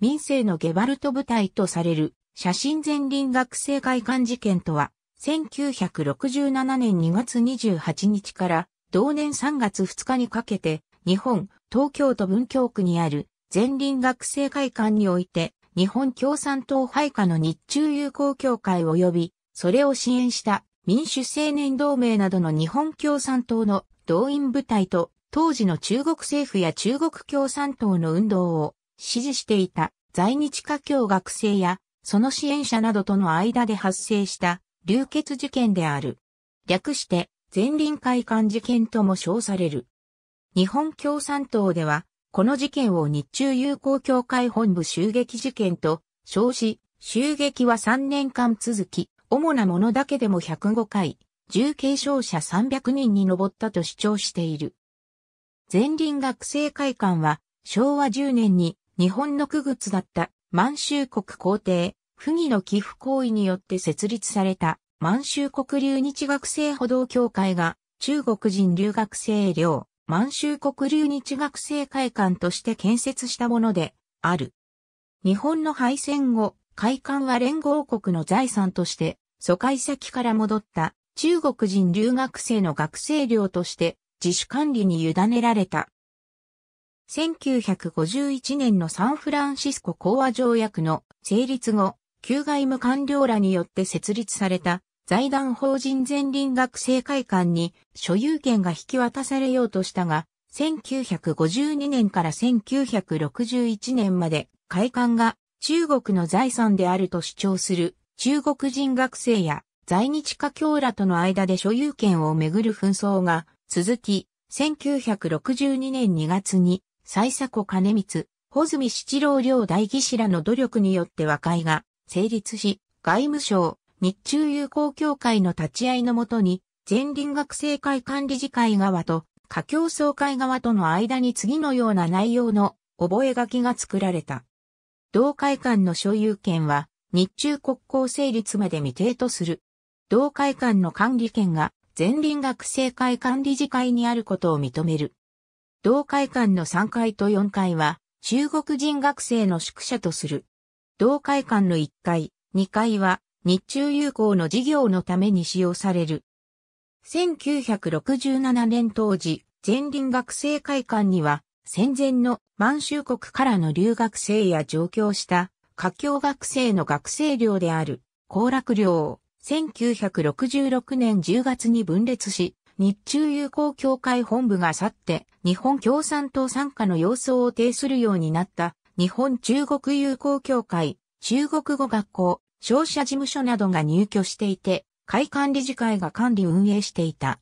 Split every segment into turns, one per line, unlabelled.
民生のゲバルト部隊とされる写真前輪学生会館事件とは、1967年2月28日から同年3月2日にかけて、日本、東京都文京区にある前輪学生会館において、日本共産党配下の日中友好協会及び、それを支援した民主青年同盟などの日本共産党の動員部隊と、当時の中国政府や中国共産党の運動を支持していた在日華僑学生や、その支援者などとの間で発生した流血事件である。略して、前輪会館事件とも称される。日本共産党では、この事件を日中友好協会本部襲撃事件と称し、襲撃は3年間続き、主なものだけでも105回、重軽傷者300人に上ったと主張している。前輪学生会館は、昭和10年に日本の区仏だった満州国皇帝、不義の寄付行為によって設立された満州国留日学生歩道協会が中国人留学生寮満州国留日学生会館として建設したものである。日本の敗戦後、会館は連合国の財産として疎開先から戻った中国人留学生の学生寮として自主管理に委ねられた。1951年のサンフランシスコ講和条約の成立後、旧外務官僚らによって設立された財団法人全林学生会館に所有権が引き渡されようとしたが、1952年から1961年まで会館が中国の財産であると主張する中国人学生や在日華僑らとの間で所有権をめぐる紛争が続き、1962年2月に最古兼光、穂積七郎両代議士らの努力によって和解が成立し、外務省、日中友好協会の立ち会いのもとに、全林学生会管理事会側と、華僑総会側との間に次のような内容の覚書が作られた。同会館の所有権は、日中国交成立まで未定とする。同会館の管理権が、全林学生会管理事会にあることを認める。同会館の3階と4階は、中国人学生の宿舎とする。同会館の1階、2階は、日中友好の事業のために使用される。1967年当時、前輪学生会館には、戦前の満州国からの留学生や上京した、華僑学生の学生寮である、幸楽寮を、1966年10月に分裂し、日中友好協会本部が去って、日本共産党参加の様相を呈するようになった日本中国友好協会、中国語学校、商社事務所などが入居していて、会館理事会が管理運営していた。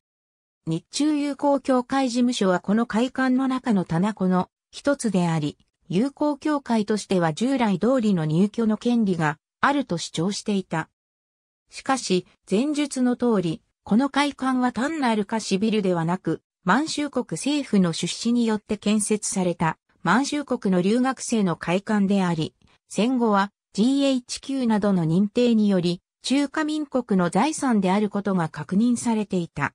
日中友好協会事務所はこの会館の中の棚子の一つであり、友好協会としては従来通りの入居の権利があると主張していた。しかし、前述の通り、この会館は単なる貸しビルではなく、満州国政府の出資によって建設された満州国の留学生の会館であり、戦後は GHQ などの認定により、中華民国の財産であることが確認されていた。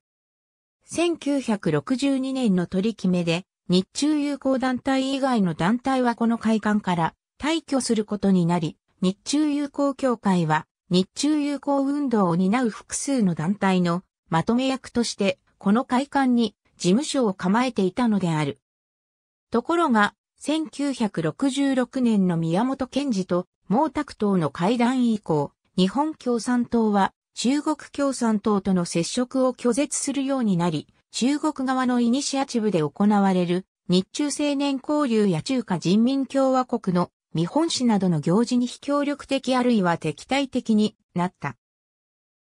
1962年の取り決めで、日中友好団体以外の団体はこの会館から退去することになり、日中友好協会は日中友好運動を担う複数の団体のまとめ役として、この会館に事務所を構えていたのである。ところが、1966年の宮本賢治と毛沢東の会談以降、日本共産党は中国共産党との接触を拒絶するようになり、中国側のイニシアチブで行われる日中青年交流や中華人民共和国の見本市などの行事に非協力的あるいは敵対的になった。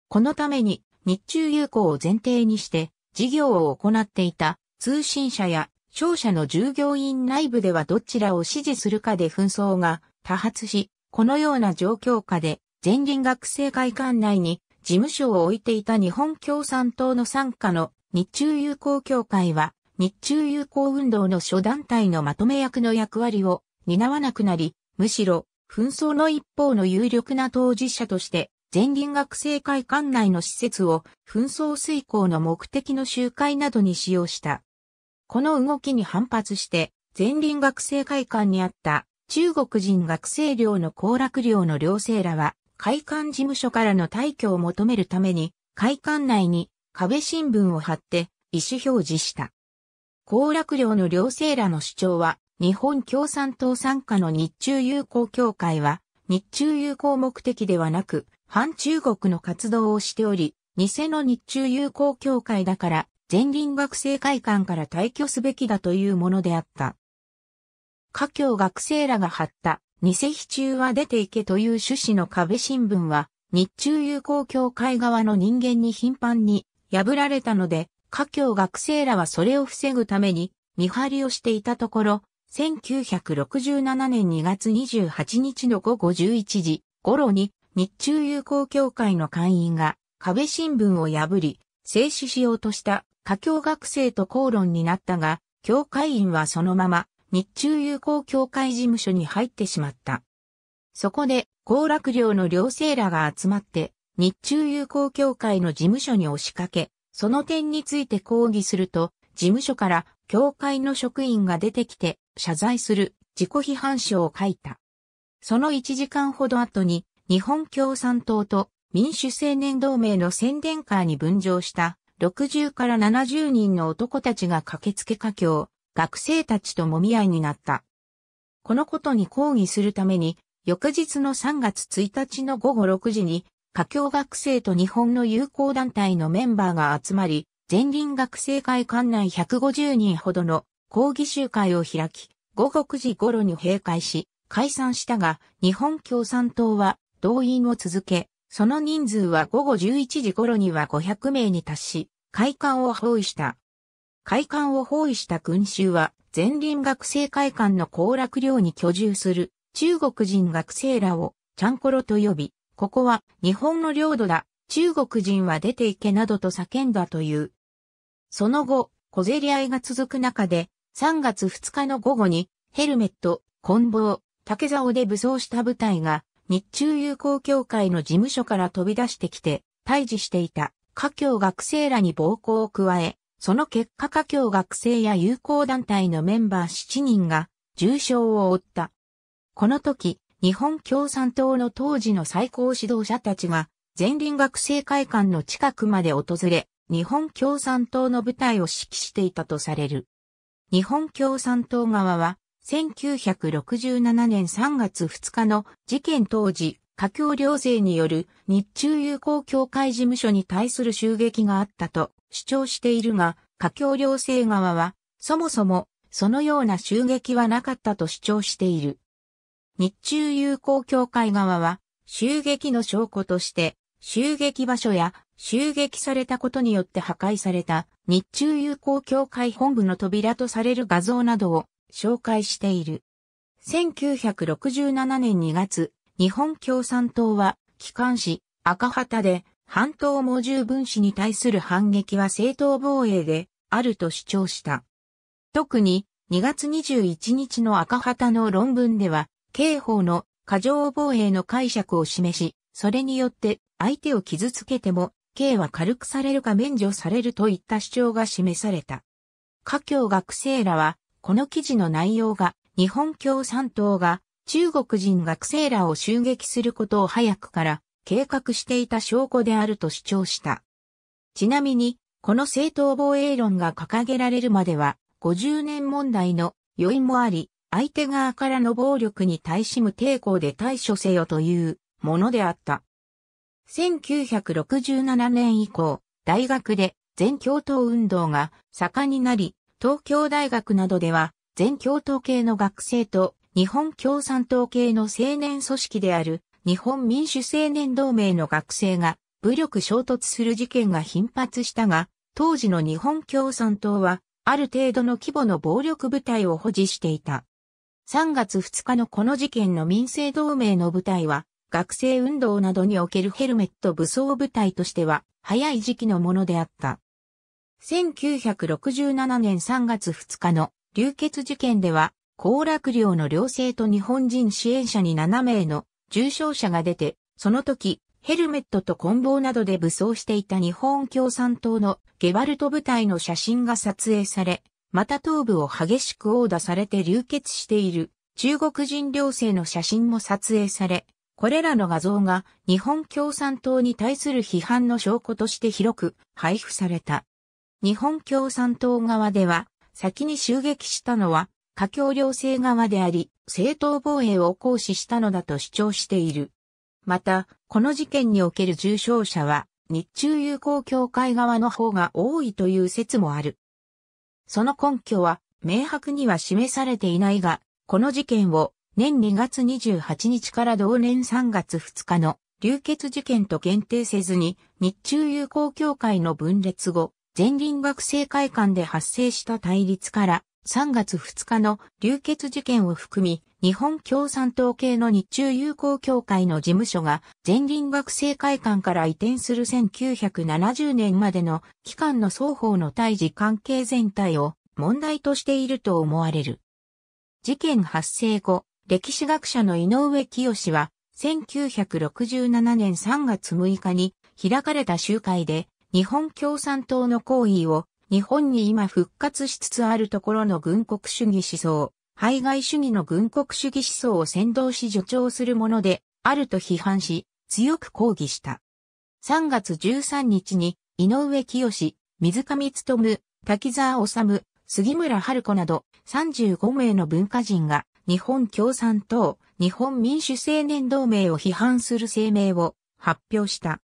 このために日中友好を前提にして事業を行っていた通信社や商社の従業員内部ではどちらを支持するかで紛争が多発し、このような状況下で前輪学生会館内に事務所を置いていた日本共産党の傘下の日中友好協会は日中友好運動の諸団体のまとめ役の役割を担わなくなり、むしろ、紛争の一方の有力な当事者として、全林学生会館内の施設を紛争遂行の目的の集会などに使用した。この動きに反発して、全林学生会館にあった中国人学生寮の行楽寮の寮生らは、会館事務所からの退去を求めるために、会館内に壁新聞を貼って意思表示した。行楽寮の寮生らの主張は、日本共産党傘下の日中友好協会は、日中友好目的ではなく、反中国の活動をしており、偽の日中友好協会だから、全輪学生会館から退去すべきだというものであった。華僑学生らが貼った、偽非中は出ていけという趣旨の壁新聞は、日中友好協会側の人間に頻繁に破られたので、華僑学生らはそれを防ぐために、見張りをしていたところ、1967年2月28日の午後11時頃に日中友好協会の会員が壁新聞を破り、静止しようとした華僑学生と口論になったが、協会員はそのまま日中友好協会事務所に入ってしまった。そこで、降楽寮の寮生らが集まって、日中友好協会の事務所に押しかけ、その点について抗議すると、事務所から協会の職員が出てきて、謝罪する自己批判書を書いた。その1時間ほど後に日本共産党と民主青年同盟の宣伝カーに分譲した60から70人の男たちが駆けつけ家境、学生たちともみ合いになった。このことに抗議するために、翌日の3月1日の午後6時に、家境学生と日本の友好団体のメンバーが集まり、全林学生会館内150人ほどの抗議集会を開き、午後9時頃に閉会し、解散したが、日本共産党は動員を続け、その人数は午後11時頃には500名に達し、会館を包囲した。会館を包囲した群衆は、前輪学生会館の降楽寮に居住する中国人学生らをチャンコロと呼び、ここは日本の領土だ、中国人は出ていけなどと叫んだという。その後、小競り合いが続く中で、3月2日の午後に、ヘルメット、棍棒、竹竿で武装した部隊が、日中友好協会の事務所から飛び出してきて、退治していた、華僑学生らに暴行を加え、その結果華僑学生や友好団体のメンバー7人が、重傷を負った。この時、日本共産党の当時の最高指導者たちが、前輪学生会館の近くまで訪れ、日本共産党の部隊を指揮していたとされる。日本共産党側は、1967年3月2日の事件当時、華僑両政による日中友好協会事務所に対する襲撃があったと主張しているが、華僑両政側は、そもそもそのような襲撃はなかったと主張している。日中友好協会側は、襲撃の証拠として、襲撃場所や襲撃されたことによって破壊された日中友好協会本部の扉とされる画像などを紹介している。1967年2月、日本共産党は機関紙赤旗で半島猛獣分子に対する反撃は正当防衛であると主張した。特に2月21日の赤旗の論文では、刑法の過剰防衛の解釈を示し、それによって相手を傷つけても刑は軽くされるか免除されるといった主張が示された。華僑学生らは、この記事の内容が、日本共産党が中国人学生らを襲撃することを早くから計画していた証拠であると主張した。ちなみに、この正当防衛論が掲げられるまでは、50年問題の余韻もあり、相手側からの暴力に対しむ抵抗で対処せよというものであった。1967年以降、大学で全教頭運動が盛んになり、東京大学などでは全教頭系の学生と日本共産党系の青年組織である日本民主青年同盟の学生が武力衝突する事件が頻発したが、当時の日本共産党はある程度の規模の暴力部隊を保持していた。3月2日のこの事件の民生同盟の部隊は学生運動などにおけるヘルメット武装部隊としては、早い時期のものであった。1967年3月2日の流血事件では、降落寮の寮生と日本人支援者に7名の重傷者が出て、その時、ヘルメットと棍棒などで武装していた日本共産党のゲバルト部隊の写真が撮影され、また頭部を激しく殴打されて流血している中国人寮生の写真も撮影され、これらの画像が日本共産党に対する批判の証拠として広く配布された。日本共産党側では、先に襲撃したのは、華僑両政側であり、正当防衛を行使したのだと主張している。また、この事件における重傷者は、日中友好協会側の方が多いという説もある。その根拠は、明白には示されていないが、この事件を年2月28日から同年3月2日の流血事件と限定せずに、日中友好協会の分裂後、全輪学生会館で発生した対立から、3月2日の流血事件を含み、日本共産党系の日中友好協会の事務所が全輪学生会館から移転する1970年までの期間の双方の対峙関係全体を問題としていると思われる。事件発生後、歴史学者の井上清は、1967年3月6日に開かれた集会で、日本共産党の行為を、日本に今復活しつつあるところの軍国主義思想、排外主義の軍国主義思想を先導し助長するもので、あると批判し、強く抗議した。3月13日に、井上清、水上勤、滝沢治、杉村春子など35名の文化人が日本共産党、日本民主青年同盟を批判する声明を発表した。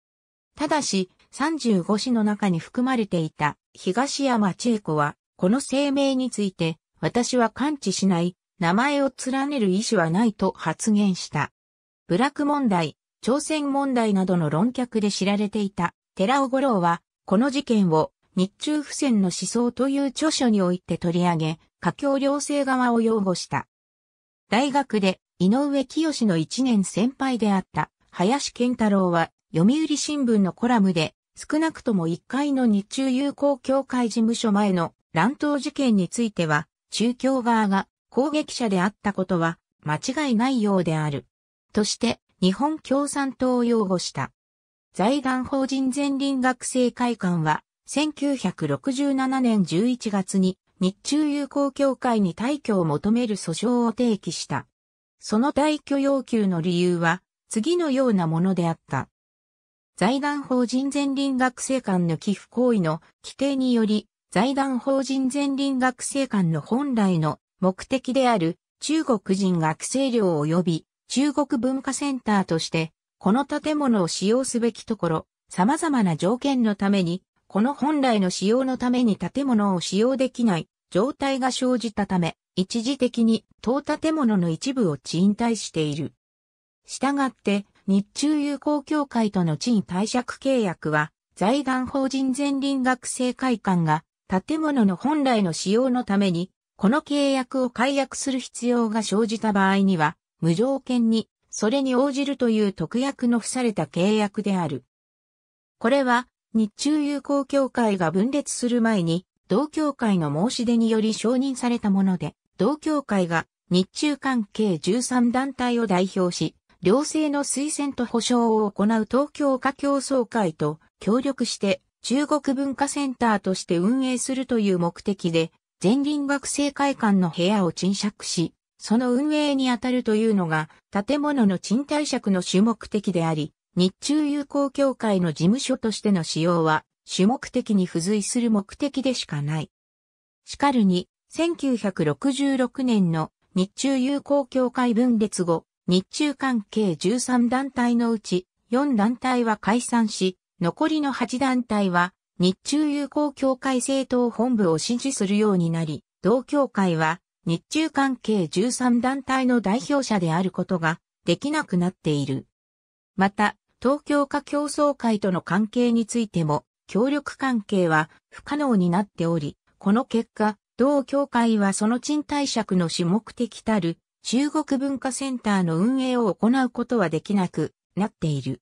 ただし、35市の中に含まれていた東山千恵子は、この声明について、私は感知しない、名前を連ねる意思はないと発言した。部落問題、朝鮮問題などの論客で知られていた寺尾五郎は、この事件を日中不戦の思想という著書において取り上げ、華僑両性側を擁護した。大学で井上清の一年先輩であった林健太郎は読売新聞のコラムで少なくとも1回の日中友好協会事務所前の乱闘事件については中共側が攻撃者であったことは間違いないようである。として日本共産党を擁護した。財団法人全林学生会館は1967年11月に日中友好協会に退去を求める訴訟を提起した。その退去要求の理由は、次のようなものであった。財団法人全林学生間の寄付行為の規定により、財団法人全林学生間の本来の目的である中国人学生寮及び中国文化センターとして、この建物を使用すべきところ、様々な条件のために、この本来の使用のために建物を使用できない状態が生じたため、一時的に当建物の一部を賃貸している。したがって、日中友好協会との賃貸借契約は、財団法人前輪学生会館が建物の本来の使用のために、この契約を解約する必要が生じた場合には、無条件に、それに応じるという特約の付された契約である。これは、日中友好協会が分裂する前に、同協会の申し出により承認されたもので、同協会が日中関係13団体を代表し、両性の推薦と保障を行う東京華協総会と協力して中国文化センターとして運営するという目的で、前輪学生会館の部屋を賃借し、その運営にあたるというのが建物の賃貸借の主目的であり、日中友好協会の事務所としての使用は主目的に付随する目的でしかない。しかるに、1966年の日中友好協会分裂後、日中関係13団体のうち4団体は解散し、残りの8団体は日中友好協会政党本部を支持するようになり、同協会は日中関係13団体の代表者であることができなくなっている。また、東京化競争会との関係についても、協力関係は不可能になっており、この結果、同協会はその賃貸借の主目的たる中国文化センターの運営を行うことはできなくなっている。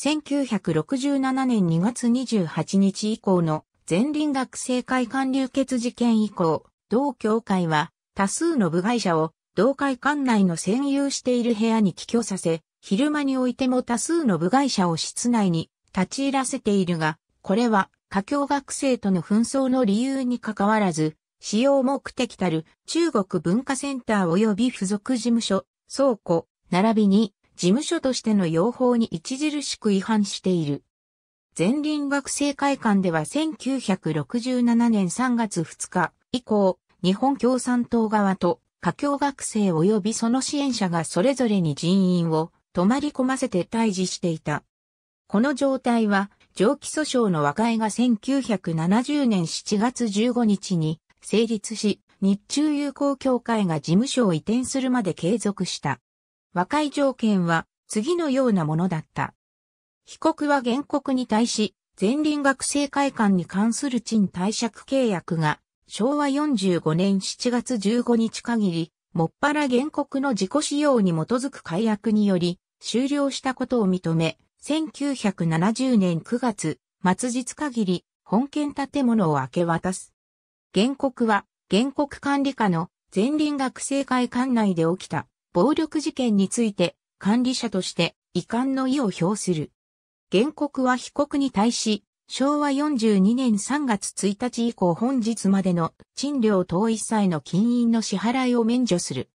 1967年2月28日以降の前輪学生会館流血事件以降、同協会は多数の部外者を同会館内の占有している部屋に帰居させ、昼間においても多数の部外者を室内に立ち入らせているが、これは、華僑学生との紛争の理由に関わらず、使用目的たる中国文化センター及び付属事務所、倉庫、並びに事務所としての用法に著しく違反している。前輪学生会館では1967年3月2日以降、日本共産党側と華僑学生及びその支援者がそれぞれに人員を泊まり込ませて退治していた。この状態は上記訴訟の和解が1970年7月15日に成立し、日中友好協会が事務所を移転するまで継続した。和解条件は次のようなものだった。被告は原告に対し、前輪学生会館に関する賃貸借契約が昭和45年7月15日限り、もっぱら原告の自己使用に基づく解約により終了したことを認め、1970年9月、末日限り、本件建物を明け渡す。原告は、原告管理課の前輪学生会管内で起きた暴力事件について、管理者として遺憾の意を表する。原告は被告に対し、昭和42年3月1日以降本日までの賃料等一切の金印の支払いを免除する。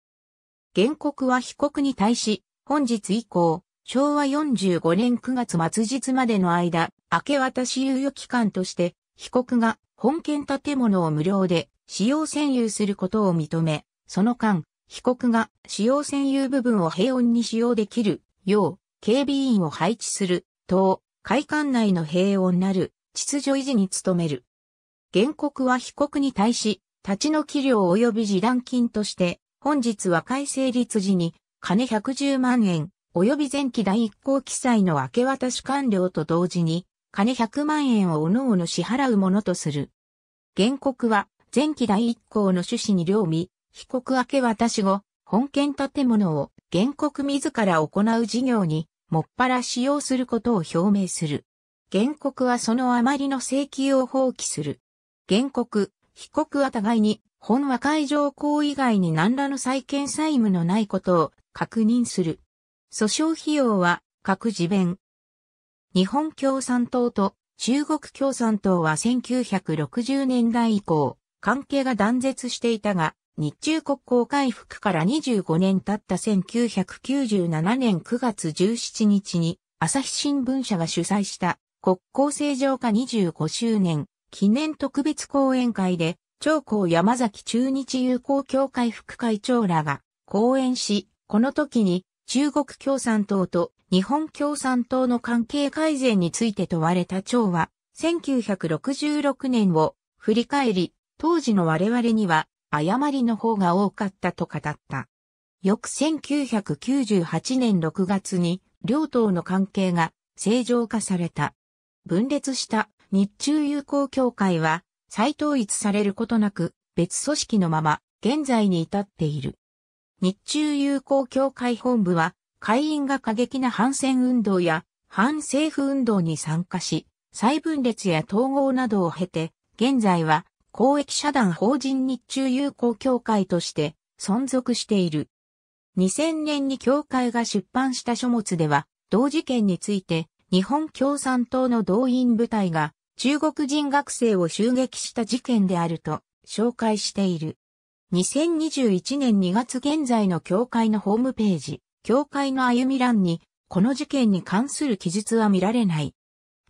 原告は被告に対し、本日以降、昭和45年9月末日までの間、明け渡し猶予期間として、被告が本件建物を無料で使用占有することを認め、その間、被告が使用占有部分を平穏に使用できるよう、警備員を配置する、等、会館内の平穏なる秩序維持に努める。原告は被告に対し、立ち退き料及び示談金として、本日和解成立時に、金110万円、及び前期第1項記載の明け渡し完了と同時に、金100万円を各々支払うものとする。原告は、前期第1項の趣旨に両味、被告明け渡し後、本件建物を原告自ら行う事業に、もっぱら使用することを表明する。原告はそのあまりの請求を放棄する。原告、被告は互いに、本和解条項以外に何らの債権債務のないことを確認する。訴訟費用は各自弁。日本共産党と中国共産党は1960年代以降、関係が断絶していたが、日中国交回復から25年経った1997年9月17日に、朝日新聞社が主催した国交正常化25周年記念特別講演会で、長江山崎中日友好協会副会長らが講演し、この時に中国共産党と日本共産党の関係改善について問われた長は、1966年を振り返り、当時の我々には誤りの方が多かったと語った。翌1998年6月に両党の関係が正常化された。分裂した日中友好協会は再統一されることなく別組織のまま現在に至っている。日中友好協会本部は、会員が過激な反戦運動や反政府運動に参加し、再分裂や統合などを経て、現在は公益社団法人日中友好協会として存続している。2000年に協会が出版した書物では、同事件について日本共産党の動員部隊が中国人学生を襲撃した事件であると紹介している。2021年2月現在の協会のホームページ、協会の歩み欄に、この事件に関する記述は見られない。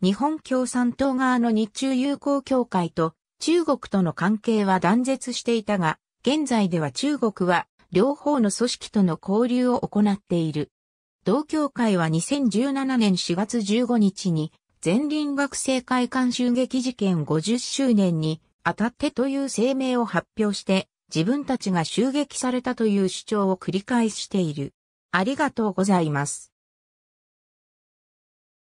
日本共産党側の日中友好協会と中国との関係は断絶していたが、現在では中国は両方の組織との交流を行っている。同協会は2017年4月15日に全輪学生会館襲撃事件50周年にあたってという声明を発表して自分たちが襲撃されたという主張を繰り返している。ありがとうございます。